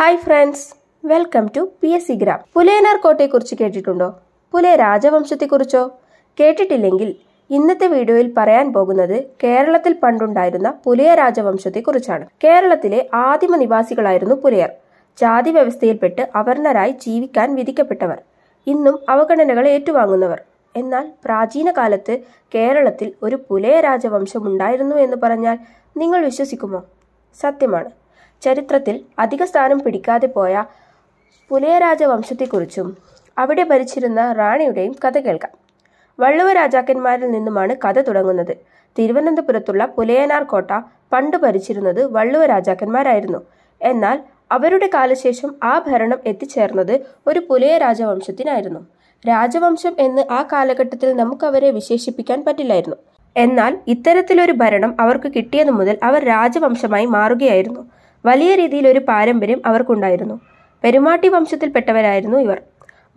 hi friends welcome to P S ഇഗ്രാം പുലയനാർ കോട്ടയെക്കുറിച്ച് കേട്ടിട്ടുണ്ടോ പുലയ രാജവംശത്തെക്കുറിച്ചോ കേട്ടിട്ടില്ലെങ്കിൽ ഇന്നത്തെ വീഡിയോയിൽ പറയാൻ പോകുന്നത് കേരളത്തിൽ പണ്ടുണ്ടായിരുന്ന പുലയ രാജവംശത്തെക്കുറിച്ചാണ് കേരളത്തിലെ ആദിമ നിവാസികളായിരുന്നു പുലയർ ജാതി വ്യവസ്ഥയിൽപ്പെട്ട് അവർണരായി ജീവിക്കാൻ വിധിക്കപ്പെട്ടവർ ഇന്നും അവഗണനകൾ ഏറ്റുവാങ്ങുന്നവർ എന്നാൽ പ്രാചീന കാലത്ത് കേരളത്തിൽ ഒരു പുലയ രാജവംശം ഉണ്ടായിരുന്നു എന്ന് പറഞ്ഞാൽ നിങ്ങൾ വിശ്വസിക്കുമോ സത്യമാണ് ചരിത്രത്തിൽ അധിക സ്ഥാനം പിടിക്കാതെ പോയ പുലയരാജ വംശത്തെക്കുറിച്ചും അവിടെ ഭരിച്ചിരുന്ന റാണിയുടെയും കഥ കേൾക്കാം വള്ളുവ രാജാക്കന്മാരിൽ നിന്നുമാണ് കഥ തുടങ്ങുന്നത് തിരുവനന്തപുരത്തുള്ള പുലയനാർ കോട്ട പണ്ട് ഭരിച്ചിരുന്നത് വള്ളുവ രാജാക്കന്മാരായിരുന്നു എന്നാൽ അവരുടെ കാലശേഷം ആ ഭരണം എത്തിച്ചേർന്നത് ഒരു പുലയ രാജവംശത്തിനായിരുന്നു രാജവംശം എന്ന് ആ കാലഘട്ടത്തിൽ നമുക്കവരെ വിശേഷിപ്പിക്കാൻ പറ്റില്ലായിരുന്നു എന്നാൽ ഇത്തരത്തിലൊരു ഭരണം അവർക്ക് കിട്ടിയതു മുതൽ അവർ രാജവംശമായി മാറുകയായിരുന്നു വലിയ രീതിയിൽ ഒരു പാരമ്പര്യം അവർക്കുണ്ടായിരുന്നു പെരുമാട്ടി വംശത്തിൽപ്പെട്ടവരായിരുന്നു ഇവർ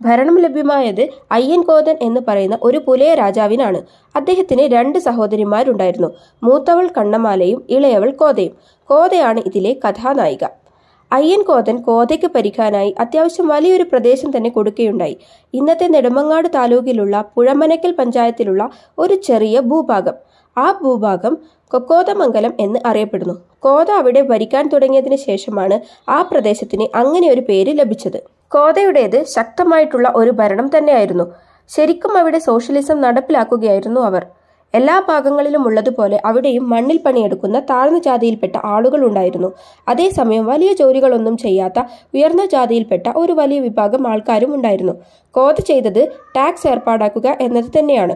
ഭരണം ലഭ്യമായത് അയ്യൻ കോതൻ എന്ന് പറയുന്ന ഒരു പുലയ രാജാവിനാണ് അദ്ദേഹത്തിന് രണ്ട് സഹോദരിമാരുണ്ടായിരുന്നു മൂത്തവൾ കണ്ണമാലയും ഇളയവൾ കോതയും കോതയാണ് ഇതിലെ കഥാനായിക അയ്യൻ കോതൻ കോതയ്ക്ക് പരിക്കാനായി അത്യാവശ്യം വലിയൊരു പ്രദേശം തന്നെ കൊടുക്കുകയുണ്ടായി ഇന്നത്തെ നെടുമങ്ങാട് താലൂക്കിലുള്ള പുഴമനക്കൽ പഞ്ചായത്തിലുള്ള ഒരു ചെറിയ ഭൂഭാഗം ആ ഭൂഭാഗം കൊക്കോതമംഗലം എന്ന് അറിയപ്പെടുന്നു കോത അവിടെ ഭരിക്കാൻ തുടങ്ങിയതിനു ശേഷമാണ് ആ പ്രദേശത്തിന് അങ്ങനെ ഒരു പേര് ലഭിച്ചത് കോതയുടേത് ശക്തമായിട്ടുള്ള ഒരു ഭരണം തന്നെയായിരുന്നു ശരിക്കും അവിടെ സോഷ്യലിസം നടപ്പിലാക്കുകയായിരുന്നു അവർ എല്ലാ ഭാഗങ്ങളിലും ഉള്ളതുപോലെ അവിടെയും മണ്ണിൽ പണിയെടുക്കുന്ന താഴ്ന്ന ജാതിയിൽപ്പെട്ട ആളുകൾ ഉണ്ടായിരുന്നു അതേസമയം വലിയ ജോലികളൊന്നും ചെയ്യാത്ത ഉയർന്ന ജാതിയിൽപ്പെട്ട ഒരു വലിയ വിഭാഗം ആൾക്കാരും ഉണ്ടായിരുന്നു കോത് ചെയ്തത് ടാക്സ് ഏർപ്പാടാക്കുക എന്നത് തന്നെയാണ്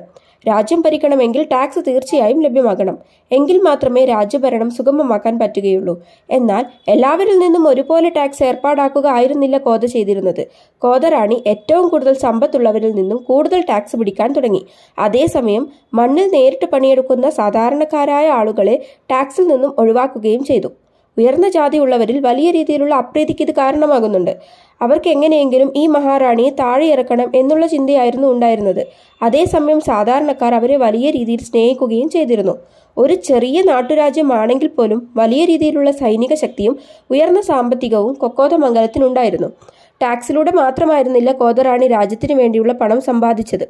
രാജ്യം ഭരിക്കണമെങ്കിൽ ടാക്സ് തീർച്ചയായും ലഭ്യമാകണം എങ്കിൽ മാത്രമേ രാജ്യഭരണം സുഗമമാക്കാൻ പറ്റുകയുള്ളൂ എന്നാൽ എല്ലാവരിൽ നിന്നും ഒരുപോലെ ടാക്സ് ഏർപ്പാടാക്കുക ആയിരുന്നില്ല കോത ചെയ്തിരുന്നത് കോതറാണി ഏറ്റവും കൂടുതൽ സമ്പത്തുള്ളവരിൽ നിന്നും കൂടുതൽ ടാക്സ് പിടിക്കാൻ തുടങ്ങി അതേസമയം മണ്ണിൽ നേരിട്ട് പണിയെടുക്കുന്ന സാധാരണക്കാരായ ആളുകളെ ടാക്സിൽ നിന്നും ഒഴിവാക്കുകയും ചെയ്തു ഉയർന്ന ജാതിയുള്ളവരിൽ വലിയ രീതിയിലുള്ള അപ്രീതിക്ക് ഇത് കാരണമാകുന്നുണ്ട് അവർക്ക് എങ്ങനെയെങ്കിലും ഈ മഹാറാണിയെ താഴെ ഇറക്കണം എന്നുള്ള ചിന്തയായിരുന്നു ഉണ്ടായിരുന്നത് അതേസമയം സാധാരണക്കാർ അവരെ വലിയ രീതിയിൽ സ്നേഹിക്കുകയും ചെയ്തിരുന്നു ഒരു ചെറിയ നാട്ടുരാജ്യമാണെങ്കിൽ പോലും വലിയ രീതിയിലുള്ള സൈനിക ശക്തിയും ഉയർന്ന സാമ്പത്തികവും കൊക്കോതമംഗലത്തിനുണ്ടായിരുന്നു ടാക്സിലൂടെ മാത്രമായിരുന്നില്ല കോതറാണി രാജ്യത്തിനു വേണ്ടിയുള്ള പണം സമ്പാദിച്ചത്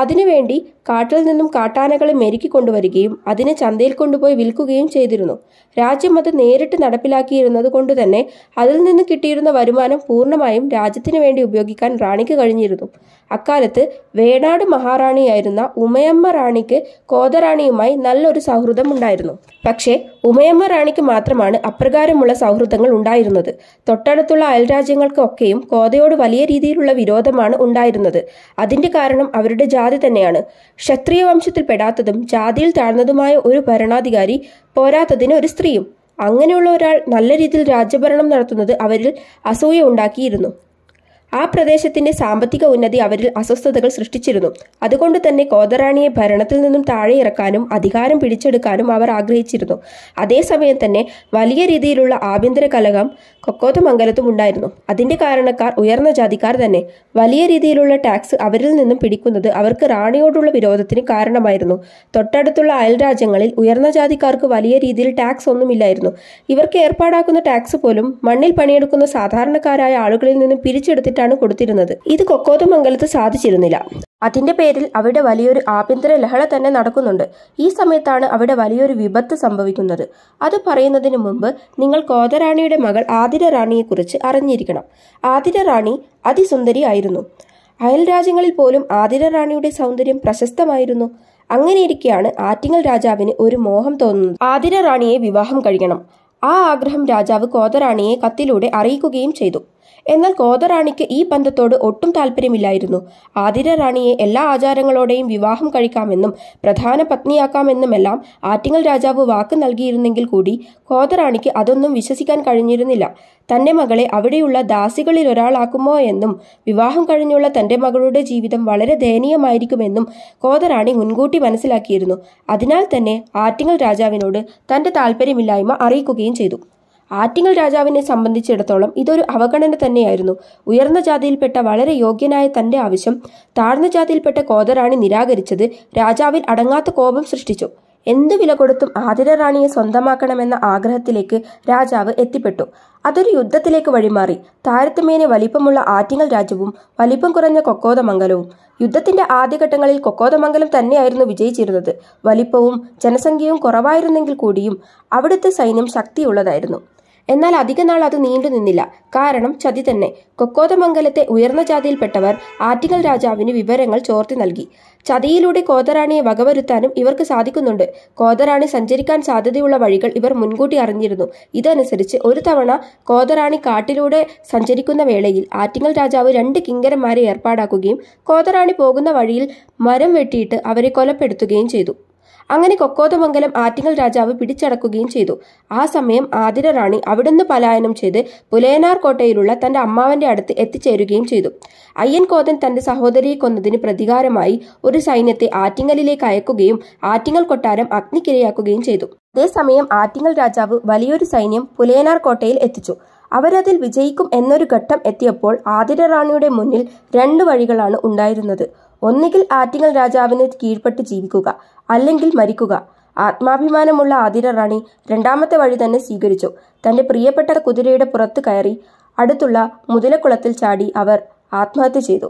അതിനുവേണ്ടി കാട്ടിൽ നിന്നും കാട്ടാനകളെ മെരുക്കി കൊണ്ടുവരികയും അതിനെ ചന്തയിൽ കൊണ്ടുപോയി വിൽക്കുകയും ചെയ്തിരുന്നു രാജ്യം അത് നേരിട്ട് നടപ്പിലാക്കിയിരുന്നത് കൊണ്ട് തന്നെ അതിൽ നിന്ന് കിട്ടിയിരുന്ന വരുമാനം പൂർണ്ണമായും രാജ്യത്തിന് വേണ്ടി ഉപയോഗിക്കാൻ റാണിക്ക് കഴിഞ്ഞിരുന്നു അക്കാലത്ത് വേണാട് മഹാറാണിയായിരുന്ന ഉമയമ്മ റാണിക്ക് കോതറാണിയുമായി നല്ലൊരു സൗഹൃദം ഉണ്ടായിരുന്നു പക്ഷേ ഉമയമ്മ റാണിക്ക് മാത്രമാണ് അപ്രകാരമുള്ള സൗഹൃദങ്ങൾ ഉണ്ടായിരുന്നത് തൊട്ടടുത്തുള്ള അയൽരാജ്യങ്ങൾക്കൊക്കെയും കോതയോട് വലിയ രീതിയിലുള്ള വിരോധമാണ് ഉണ്ടായിരുന്നത് അതിന്റെ കാരണം അവരുടെ ജാതി തന്നെയാണ് ക്ഷത്രിയ വംശത്തിൽപ്പെടാത്തതും ജാതിയിൽ താഴ്ന്നതുമായ ഒരു ഭരണാധികാരി പോരാത്തതിന് ഒരു സ്ത്രീയും അങ്ങനെയുള്ള ഒരാൾ നല്ല രീതിയിൽ രാജ്യഭരണം നടത്തുന്നത് അവരിൽ അസൂയ ഉണ്ടാക്കിയിരുന്നു ആ പ്രദേശത്തിന്റെ സാമ്പത്തിക ഉന്നതി അവരിൽ അസ്വസ്ഥതകൾ സൃഷ്ടിച്ചിരുന്നു അതുകൊണ്ട് തന്നെ കോതറാണിയെ ഭരണത്തിൽ നിന്നും താഴെ ഇറക്കാനും അധികാരം പിടിച്ചെടുക്കാനും അവർ ആഗ്രഹിച്ചിരുന്നു അതേസമയം തന്നെ വലിയ രീതിയിലുള്ള ആഭ്യന്തര കലകം കൊക്കോതമംഗലത്തും ഉണ്ടായിരുന്നു അതിന്റെ കാരണക്കാർ ഉയർന്ന ജാതിക്കാർ തന്നെ വലിയ രീതിയിലുള്ള ടാക്സ് അവരിൽ നിന്നും പിടിക്കുന്നത് അവർക്ക് റാണിയോടുള്ള വിരോധത്തിന് കാരണമായിരുന്നു തൊട്ടടുത്തുള്ള അയൽരാജ്യങ്ങളിൽ ഉയർന്ന ജാതിക്കാർക്ക് വലിയ രീതിയിൽ ടാക്സ് ഒന്നുമില്ലായിരുന്നു ഇവർക്ക് ഏർപ്പാടാക്കുന്ന ടാക്സ് പോലും മണ്ണിൽ പണിയെടുക്കുന്ന സാധാരണക്കാരായ ആളുകളിൽ നിന്നും പിരിച്ചെടുത്തിട്ടാണ് രൂപയാണ് കൊടുത്തിരുന്നത് ഇത് കൊക്കോത്തുമംഗലത്ത് സാധിച്ചിരുന്നില്ല അതിന്റെ പേരിൽ അവിടെ വലിയൊരു ആഭ്യന്തര ലഹള തന്നെ നടക്കുന്നുണ്ട് ഈ സമയത്താണ് അവിടെ വലിയൊരു വിപത്ത് സംഭവിക്കുന്നത് അത് പറയുന്നതിന് മുമ്പ് നിങ്ങൾ കോതറാണിയുടെ മകൾ ആതിര കുറിച്ച് അറിഞ്ഞിരിക്കണം ആതിര റാണി ആയിരുന്നു അയൽ രാജ്യങ്ങളിൽ പോലും ആതിര റാണിയുടെ സൗന്ദര്യം പ്രശസ്തമായിരുന്നു അങ്ങനെയിരിക്കെയാണ് ആറ്റിങ്ങൽ രാജാവിന് ഒരു മോഹം തോന്നുന്നത് ആതിര റാണിയെ വിവാഹം കഴിക്കണം ആ ആഗ്രഹം രാജാവ് കോതറാണിയെ കത്തിലൂടെ അറിയിക്കുകയും ചെയ്തു എന്നാൽ ഗോദറാണിക്ക് ഈ ബന്ധത്തോട് ഒട്ടും താല്പര്യമില്ലായിരുന്നു ആതിര റാണിയെ എല്ലാ ആചാരങ്ങളോടെയും വിവാഹം കഴിക്കാമെന്നും പ്രധാന പത്നിയാക്കാമെന്നുമെല്ലാം ആറ്റിങ്ങൽ രാജാവ് വാക്ക് നൽകിയിരുന്നെങ്കിൽ കൂടി ഗോദറാണിക്ക് അതൊന്നും വിശ്വസിക്കാൻ കഴിഞ്ഞിരുന്നില്ല തന്റെ മകളെ അവിടെയുള്ള ദാസികളിൽ ഒരാളാക്കുമോ എന്നും വിവാഹം കഴിഞ്ഞുള്ള തന്റെ മകളുടെ ജീവിതം വളരെ ദയനീയമായിരിക്കുമെന്നും കോതറാണി മുൻകൂട്ടി മനസ്സിലാക്കിയിരുന്നു അതിനാൽ തന്നെ ആറ്റിങ്ങൽ രാജാവിനോട് തന്റെ താല്പര്യമില്ലായ്മ അറിയിക്കുകയും ചെയ്തു ആറ്റിങ്ങൽ രാജാവിനെ സംബന്ധിച്ചിടത്തോളം ഇതൊരു അവഗണന തന്നെയായിരുന്നു ഉയർന്ന ജാതിയിൽപ്പെട്ട വളരെ യോഗ്യനായ തന്റെ ആവശ്യം താഴ്ന്ന ജാതിയിൽപ്പെട്ട കോതറാണി നിരാകരിച്ചത് രാജാവിൽ അടങ്ങാത്ത കോപം സൃഷ്ടിച്ചു എന്തു വില കൊടുത്തും ആതിര റാണിയെ സ്വന്തമാക്കണമെന്ന ആഗ്രഹത്തിലേക്ക് രാജാവ് എത്തിപ്പെട്ടു അതൊരു യുദ്ധത്തിലേക്ക് വഴിമാറി താരതമ്യേനെ വലിപ്പമുള്ള ആറ്റിങ്ങൽ രാജ്യവും വലിപ്പം കുറഞ്ഞ കൊക്കോതമംഗലവും യുദ്ധത്തിന്റെ ആദ്യഘട്ടങ്ങളിൽ കൊക്കോതമംഗലം തന്നെയായിരുന്നു വിജയിച്ചിരുന്നത് വലിപ്പവും ജനസംഖ്യയും കുറവായിരുന്നെങ്കിൽ കൂടിയും അവിടുത്തെ സൈന്യം ശക്തിയുള്ളതായിരുന്നു എന്നാൽ നാൾ അത് നീണ്ടു നിന്നില്ല കാരണം ചതി തന്നെ കൊക്കോതമംഗലത്തെ ഉയർന്ന ജാതിയിൽപ്പെട്ടവർ ആറ്റിങ്ങൽ രാജാവിന് വിവരങ്ങൾ ചോർത്തി നൽകി ചതിയിലൂടെ കോതറാണിയെ വകവരുത്താനും ഇവർക്ക് സാധിക്കുന്നുണ്ട് കോതറാണി സഞ്ചരിക്കാൻ സാധ്യതയുള്ള വഴികൾ ഇവർ മുൻകൂട്ടി അറിഞ്ഞിരുന്നു ഇതനുസരിച്ച് ഒരു തവണ കോതറാണി കാട്ടിലൂടെ സഞ്ചരിക്കുന്ന വേളയിൽ ആറ്റിങ്ങൽ രാജാവ് രണ്ട് കിങ്കരന്മാരെ ഏർപ്പാടാക്കുകയും കോതറാണി പോകുന്ന വഴിയിൽ മരം വെട്ടിയിട്ട് അവരെ കൊലപ്പെടുത്തുകയും ചെയ്തു അങ്ങനെ കൊക്കോതമംഗലം ആറ്റിങ്ങൽ രാജാവ് പിടിച്ചടക്കുകയും ചെയ്തു ആ സമയം ആതിര റാണി അവിടുന്ന് പലായനം ചെയ്ത് പുലയനാർ കോട്ടയിലുള്ള തന്റെ അമ്മാവന്റെ അടുത്ത് എത്തിച്ചേരുകയും ചെയ്തു അയ്യൻകോതൻ തന്റെ സഹോദരിയെ കൊന്നതിന് പ്രതികാരമായി ഒരു സൈന്യത്തെ ആറ്റിങ്ങലിലേക്ക് അയക്കുകയും ആറ്റിങ്ങൽ കൊട്ടാരം അഗ്നിക്കിരയാക്കുകയും ചെയ്തു അതേസമയം ആറ്റിങ്ങൽ രാജാവ് വലിയൊരു സൈന്യം പുലയനാർ കോട്ടയിൽ എത്തിച്ചു അവരതിൽ വിജയിക്കും എന്നൊരു ഘട്ടം എത്തിയപ്പോൾ ആതിര റാണിയുടെ മുന്നിൽ രണ്ട് വഴികളാണ് ഉണ്ടായിരുന്നത് ഒന്നുകിൽ ആറ്റിങ്ങൽ രാജാവിനെ കീഴ്പ്പെട്ട് ജീവിക്കുക അല്ലെങ്കിൽ മരിക്കുക ആത്മാഭിമാനമുള്ള ആതിര റാണി രണ്ടാമത്തെ വഴി തന്നെ സ്വീകരിച്ചു തന്റെ പ്രിയപ്പെട്ട കുതിരയുടെ പുറത്ത് കയറി അടുത്തുള്ള മുതലക്കുളത്തിൽ ചാടി അവർ ആത്മഹത്യ ചെയ്തു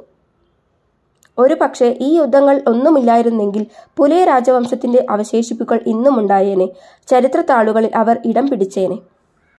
ഒരു പക്ഷേ ഈ യുദ്ധങ്ങൾ ഒന്നുമില്ലായിരുന്നെങ്കിൽ പുലയ രാജവംശത്തിന്റെ അവശേഷിപ്പുകൾ ഇന്നും ഉണ്ടായേനെ ചരിത്ര താളുകളിൽ അവർ ഇടം പിടിച്ചേനെ